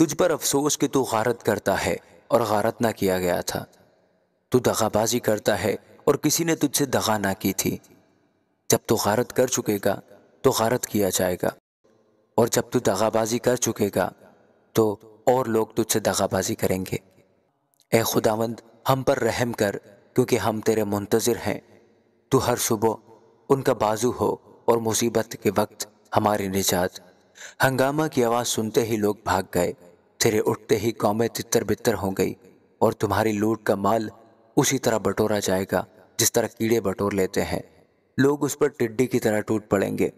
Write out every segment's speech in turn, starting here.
तुझ पर अफसोस कि तू गारत करता है और गारत ना किया गया था तू दगाबाजी करता है और किसी ने तुझसे दगा ना की थी जब तू गारत कर चुकेगा तो गारत किया जाएगा और जब तू दगाबाजी कर चुकेगा तो और लोग तुझसे दगाबाजी करेंगे ए खुदावंद हम पर रहम कर क्योंकि हम तेरे मुंतज़र हैं तू हर सुबह उनका बाजू हो और मुसीबत के वक्त हमारी निजात हंगामा की आवाज़ सुनते ही लोग भाग गए तेरे उठते ही कौमें तितर बितर हो गई और तुम्हारी लूट का माल उसी तरह बटोरा जाएगा जिस तरह कीड़े बटोर लेते हैं लोग उस पर टिड्डी की तरह टूट पड़ेंगे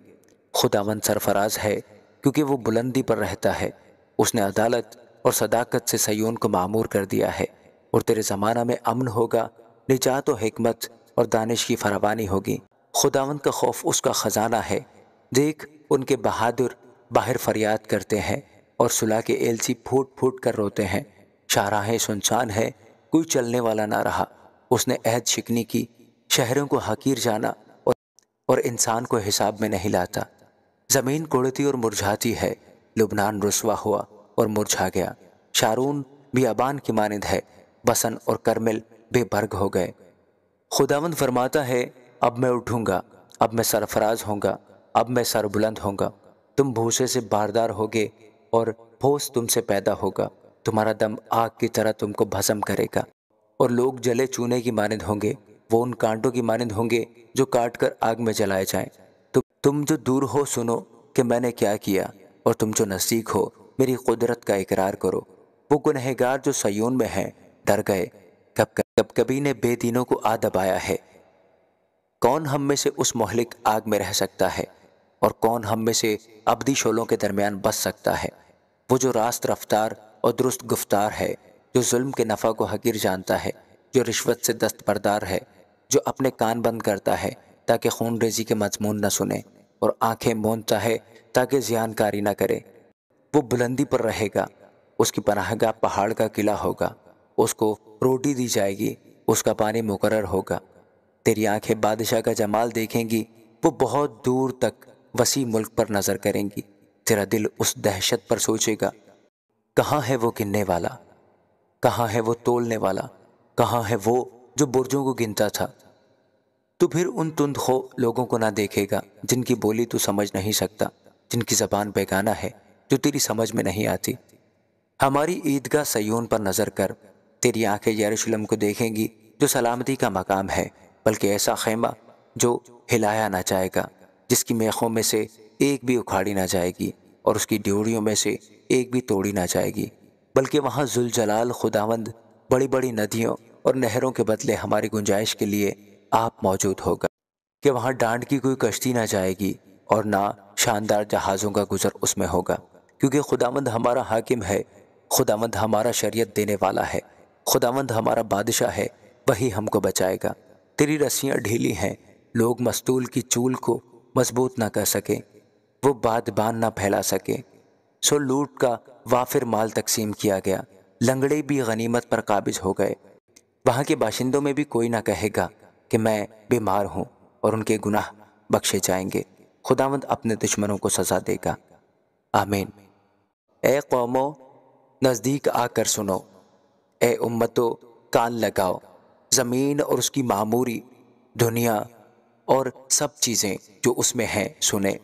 खुदावन सरफराज है क्योंकि वो बुलंदी पर रहता है उसने अदालत और सदाकत से सयून को मामूर कर दिया है और तेरे ज़माना में अमन होगा निजात और हमत और दानिश की फरावानी होगी खुदावन का खौफ उसका ख़जाना है देख उनके बहादुर बाहर फरियाद करते हैं और सुला के एलसी फूट फूट कर रोते हैं शाहराहें सुनसान है कोई चलने वाला ना रहा उसने अहद शिकनी की शहरों को हकीर जाना और और इंसान को हिसाब में नहीं लाता ज़मीन कुड़ती और मुरझाती है लुबनान रसवा हुआ और मुरझा गया शारून भी अबान की मानद है बसन और करमिल बेबर्ग हो गए खुदावंद फरमाता है अब मैं उठूंगा अब मैं सरफराज होऊंगा अब मैं सरबुलंद होऊंगा तुम भूसे से बारदार होगे और भोस तुमसे पैदा होगा तुम्हारा दम आग की तरह तुमको भस्म करेगा और लोग जले चूने की मानद होंगे वो उन कांटों की मानद होंगे जो काट कर आग में जलाए जाए तुम तुम जो दूर हो सुनो कि मैंने क्या किया और तुम जो नज़दीक हो मेरी कुदरत का इकरार करो वो गुनहगार जो सयून में हैं डर गए कब कब कभी ने बेदीनों को आ दबाया है कौन हम में से उस मोहलिक आग में रह सकता है और कौन हम में से अबदी शोलों के दरमियान बस सकता है वो जो रास्त रफ्तार और दुरुस्त गुफ्तार है जो जुल्म के नफ़ा को हकीर जानता है जो रिश्वत से दस्तबरदार है जो अपने कान बंद करता है ताकि खून रेजी के मजमून न सुने और आंखें मोनता है ताकि जियानकारी ना करे वो बुलंदी पर रहेगा उसकी पनाहगा पहाड़ का किला होगा उसको रोटी दी जाएगी उसका पानी मुकर होगा तेरी आंखें बादशाह का जमाल देखेंगी वो बहुत दूर तक वसी मुल्क पर नज़र करेंगी तेरा दिल उस दहशत पर सोचेगा कहाँ है वो गिनने वाला कहाँ है वो तोलने वाला कहाँ है वो जो बुर्जों को गिनता था तो फिर उन तुंद खो लोगों को ना देखेगा जिनकी बोली तू समझ नहीं सकता जिनकी जबान बेगाना है जो तेरी समझ में नहीं आती हमारी ईदगाह सयून पर नज़र कर तेरी आंखें यरूशलम को देखेंगी जो सलामती का मकाम है बल्कि ऐसा खेमा जो हिलाया ना जाएगा जिसकी मेखों में से एक भी उखाड़ी ना जाएगी और उसकी ड्योड़ियों में से एक भी तोड़ी ना जाएगी बल्कि वहाँ जुलजलाल खुदावंद बड़ी बड़ी नदियों और नहरों के बदले हमारी गुंजाइश के लिए आप मौजूद होगा कि वहाँ डांड की कोई कश्ती ना जाएगी और ना शानदार जहाज़ों का गुजर उसमें होगा क्योंकि खुदावंद हमारा हाकिम है खुदावंद हमारा शरीयत देने वाला है खुदावंद हमारा बादशाह है वही हमको बचाएगा तेरी रस्सियाँ ढीली हैं लोग मस्तूल की चूल को मजबूत ना कर सकें वो बान ना फैला सके सो लूट का वाफिर माल तकसीम किया गया लंगड़े भी गनीमत पर काबिज हो गए वहाँ के बाशिंदों में भी कोई ना कहेगा कि मैं बीमार हूँ और उनके गुनाह बख्शे जाएंगे खुदावंद अपने दुश्मनों को सज़ा देगा आमीन ए कौमो नज़दीक आकर सुनो ए उम्मतो कान लगाओ ज़मीन और उसकी मामूरी दुनिया और सब चीज़ें जो उसमें हैं सुने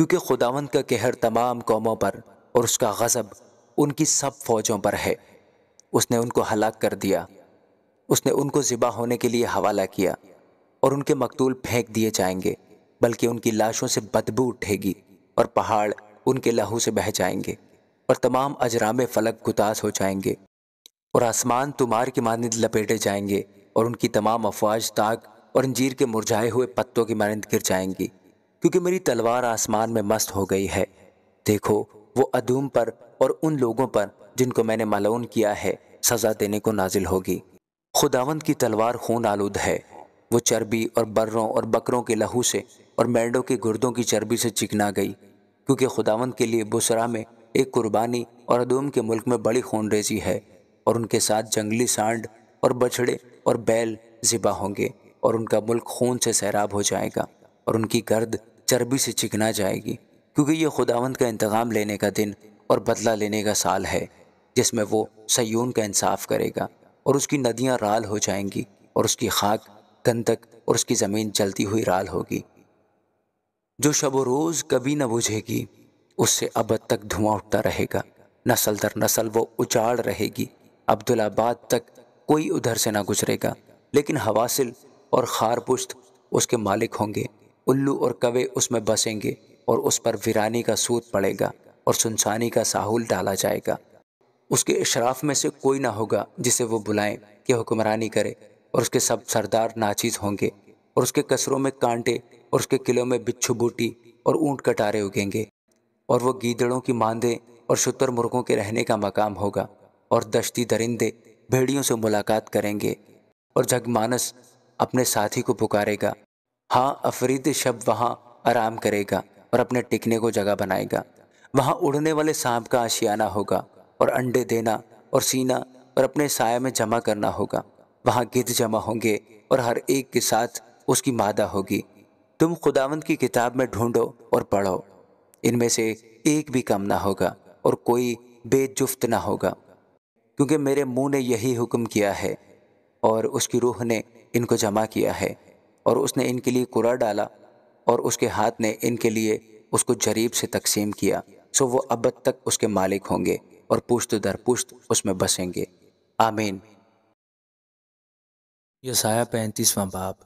क्योंकि खुदावंद का कहर तमाम कौमों पर और उसका गज़ब उनकी सब फौजों पर है उसने उनको हलाक कर दिया उसने उनको ज़िबा होने के लिए हवाला किया और उनके मकतूल फेंक दिए जाएंगे बल्कि उनकी लाशों से बदबू उठेगी और पहाड़ उनके लहू से बह जाएंगे और तमाम अजराम फलक गुतास हो जाएंगे और आसमान तुमार की मानद लपेटे जाएंगे और उनकी तमाम अफवाज ताक और अंजीर के मुरझाए हुए पत्तों की मानद गिर जाएंगी क्योंकि मेरी तलवार आसमान में मस्त हो गई है देखो वो अधूम पर और उन लोगों पर जिनको मैंने मलौन किया है सज़ा देने को नाजिल होगी खुदावंद की तलवार खून आलूद है वो चर्बी और बर्रों और बकरों के लहू से और मेंढों के गुर्दों की चर्बी से चिकना गई क्योंकि खुदावंद के लिए बुसरा में एक कुर्बानी और अदूम के मुल्क में बड़ी खून रेजी है और उनके साथ जंगली सांड और बछड़े और बैल ज़िबा होंगे और उनका मुल्क खून से सैराब हो जाएगा और उनकी गर्द चर्बी से चिकना जाएगी क्योंकि ये खुदावंद का इंतकाम लेने का दिन और बदला लेने का साल है जिसमें वो सयून का इंसाफ करेगा और उसकी नदियाँ राल हो जाएंगी और उसकी खाक गंदक और उसकी ज़मीन जलती हुई राल होगी जो शब रोज़ कभी न बुझेगी उससे अब तक धुआं उठता रहेगा नसल दर नसल वो उजाड़ रहेगी अब्दुलाबाद तक कोई उधर से ना गुजरेगा लेकिन हवासिल और खारपुश्त उसके मालिक होंगे उल्लू और कवे उसमें बसेंगे और उस पर वीरानी का सूद पड़ेगा और सुनसानी का साहुल डाला जाएगा उसके इशराफ में से कोई ना होगा जिसे वो बुलाएं कि हुक्मरानी करे और उसके सब सरदार नाचीज होंगे और उसके कसरों में कांटे और उसके किलों में बिच्छू बूटी और ऊंट कटारे उगेंगे और वो गीदड़ों की मांदे और शुतर मुर्गों के रहने का मकाम होगा और दश्ती दरिंदे भेड़ियों से मुलाकात करेंगे और जगमानस अपने साथी को पुकारेगा हाँ अफरीद शब वहाँ आराम करेगा और अपने टिकने को जगह बनाएगा वहाँ उड़ने वाले सांप का आशियाना होगा और अंडे देना और सीना और अपने साय में जमा करना होगा वहाँ गिद्ध जमा होंगे और हर एक के साथ उसकी मादा होगी तुम खुदावंद की किताब में ढूंढो और पढ़ो इनमें से एक भी कम ना होगा और कोई बेजुफ्त ना होगा क्योंकि मेरे मुंह ने यही हुक्म किया है और उसकी रूह ने इनको जमा किया है और उसने इनके लिए कुरा डाला और उसके हाथ ने इनके लिए उसको जरीब से तकसीम किया सो वो अब तक उसके मालिक होंगे और पुश्त दर पुश्त उसमें बसेंगे आमीन यसाया पैंतीसवा बाप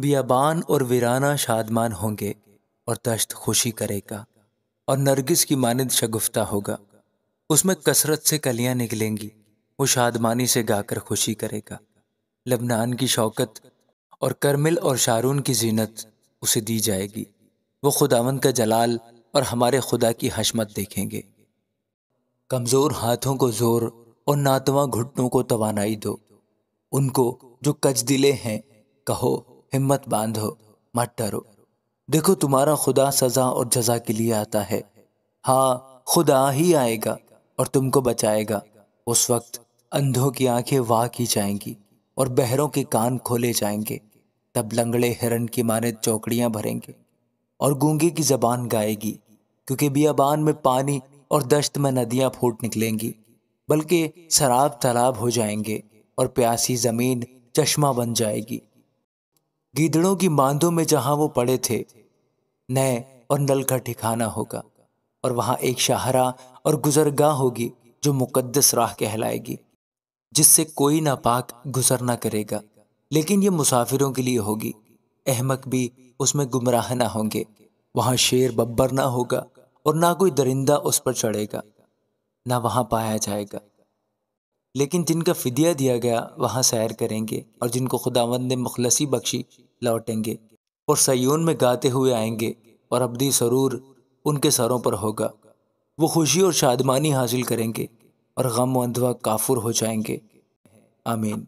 बियाबान और वीराना शादमान होंगे और दश्त खुशी करेगा और नरगिस की मानद शगुफ्ता होगा उसमें कसरत से कलियां निकलेंगी वो शादमानी से गाकर खुशी करेगा लबनान की शौकत और करमिल और शारून की जीनत उसे दी जाएगी वो खुदावंद का जलाल और हमारे खुदा की हशमत देखेंगे कमज़ोर हाथों को ज़ोर और नातवा घुटनों को तवानाई दो उनको जो कच दिले हैं कहो हिम्मत बांधो मत डरो देखो तुम्हारा खुदा सज़ा और जजा के लिए आता है हाँ खुदा ही आएगा और तुमको बचाएगा उस वक्त अंधों की आंखें वाह की जाएंगी और बहरों के कान खोले जाएंगे तब लंगड़े हिरन की माने चौकड़ियां भरेंगे और गूंगे की जबान गाएगी क्योंकि बियाबान में पानी और दश्त में नदियां फूट निकलेंगी बल्कि शराब तालाब हो जाएंगे और प्यासी ज़मीन चश्मा बन जाएगी गीदड़ों की बांधों में जहां वो पड़े थे नए और नल का ठिकाना होगा और वहां एक शाहरा और गुजरगाह होगी जो मुकद्दस राह कहलाएगी जिससे कोई नापाक गुजर ना करेगा लेकिन ये मुसाफिरों के लिए होगी अहमक भी उसमें गुमराह ना होंगे वहाँ शेर बब्बर ना होगा और ना कोई दरिंदा उस पर चढ़ेगा ना वहाँ पाया जाएगा लेकिन जिनका फिदिया दिया गया वहां सैर करेंगे और जिनको खुदावंद ने मुखलसी बख्शी लौटेंगे और सयून में गाते हुए आएंगे और अबदी सरूर उनके सरों पर होगा वो खुशी और शादमानी हासिल करेंगे और गम अंधवा काफुर हो जाएंगे आमीन